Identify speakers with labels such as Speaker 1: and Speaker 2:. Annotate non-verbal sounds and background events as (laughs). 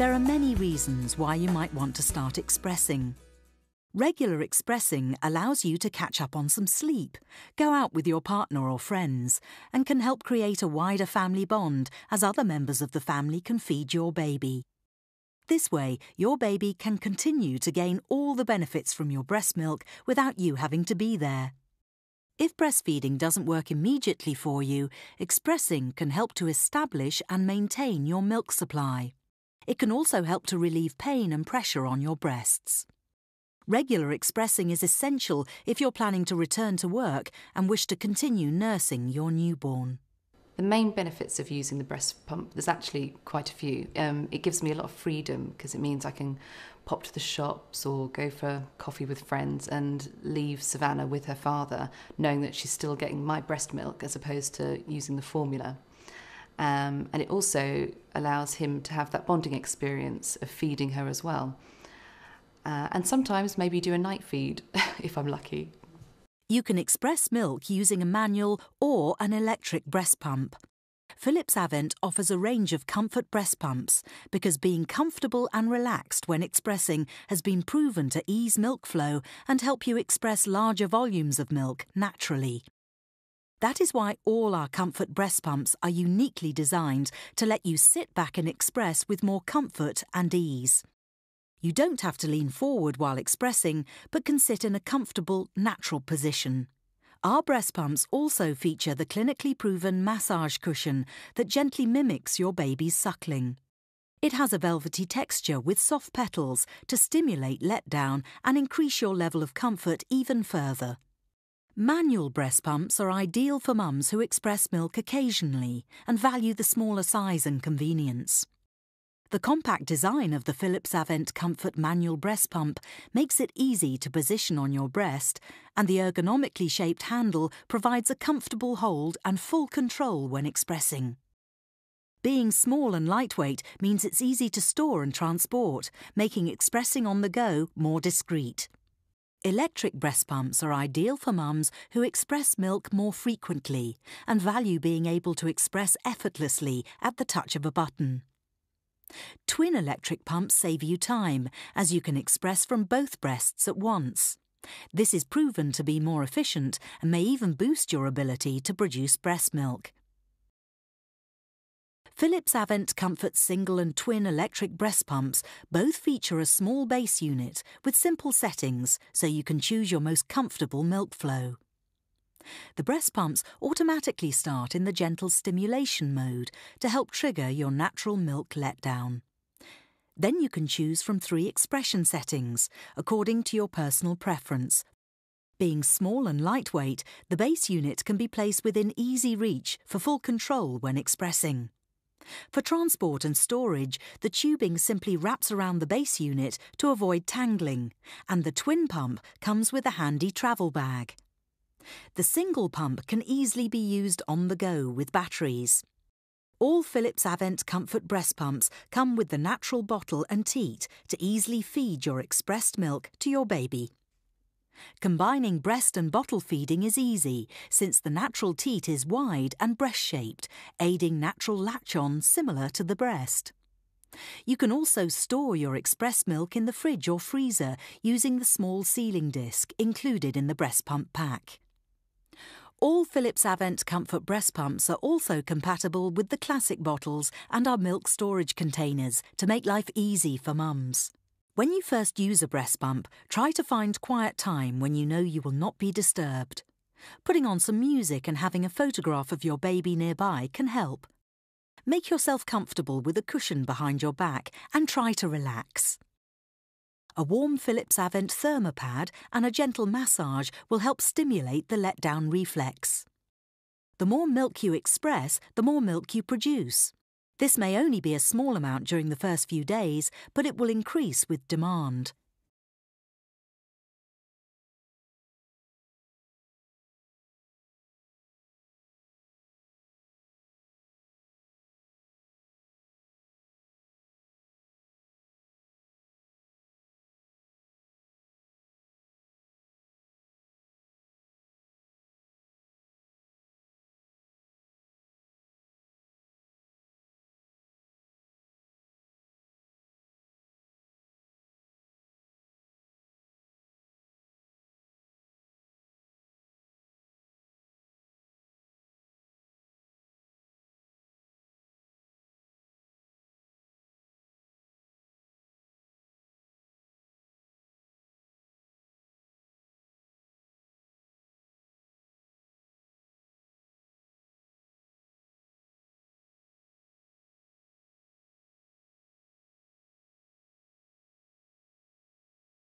Speaker 1: There are many reasons why you might want to start expressing. Regular expressing allows you to catch up on some sleep, go out with your partner or friends, and can help create a wider family bond as other members of the family can feed your baby. This way, your baby can continue to gain all the benefits from your breast milk without you having to be there. If breastfeeding doesn't work immediately for you, expressing can help to establish and maintain your milk supply. It can also help to relieve pain and pressure on your breasts. Regular expressing is essential if you're planning to return to work and wish to continue nursing your newborn. The main benefits of using the breast pump, there's actually quite a few. Um, it gives me a lot of freedom because it means I can pop to the shops or go for coffee with friends and leave Savannah with her father, knowing that she's still getting my breast milk as opposed to using the formula. Um, and it also allows him to have that bonding experience of feeding her as well. Uh, and sometimes maybe do a night feed (laughs) if I'm lucky. You can express milk using a manual or an electric breast pump. Philips Avent offers a range of comfort breast pumps because being comfortable and relaxed when expressing has been proven to ease milk flow and help you express larger volumes of milk naturally. That is why all our comfort breast pumps are uniquely designed to let you sit back and express with more comfort and ease. You don't have to lean forward while expressing, but can sit in a comfortable, natural position. Our breast pumps also feature the clinically proven massage cushion that gently mimics your baby's suckling. It has a velvety texture with soft petals to stimulate letdown and increase your level of comfort even further. Manual breast pumps are ideal for mums who express milk occasionally and value the smaller size and convenience. The compact design of the Philips Avent Comfort manual breast pump makes it easy to position on your breast, and the ergonomically shaped handle provides a comfortable hold and full control when expressing. Being small and lightweight means it's easy to store and transport, making expressing on the go more discreet. Electric breast pumps are ideal for mums who express milk more frequently and value being able to express effortlessly at the touch of a button. Twin electric pumps save you time, as you can express from both breasts at once. This is proven to be more efficient and may even boost your ability to produce breast milk. Philips Avent Comfort single and twin electric breast pumps both feature a small base unit with simple settings so you can choose your most comfortable milk flow. The breast pumps automatically start in the gentle stimulation mode to help trigger your natural milk letdown. Then you can choose from three expression settings according to your personal preference. Being small and lightweight, the base unit can be placed within easy reach for full control when expressing. For transport and storage, the tubing simply wraps around the base unit to avoid tangling, and the twin pump comes with a handy travel bag. The single pump can easily be used on the go with batteries. All Philips Avent Comfort breast pumps come with the natural bottle and teat to easily feed your expressed milk to your baby. Combining breast and bottle feeding is easy, since the natural teat is wide and breast-shaped, aiding natural latch-on similar to the breast. You can also store your express milk in the fridge or freezer using the small sealing disc included in the breast pump pack. All Philips Avent Comfort breast pumps are also compatible with the classic bottles and our milk storage containers to make life easy for mums. When you first use a breast pump, try to find quiet time when you know you will not be disturbed. Putting on some music and having a photograph of your baby nearby can help. Make yourself comfortable with a cushion behind your back and try to relax. A warm Philips Avent thermopad and a gentle massage will help stimulate the letdown reflex. The more milk you express, the more milk you produce. This may only be a small amount during the first few days, but it will increase with demand.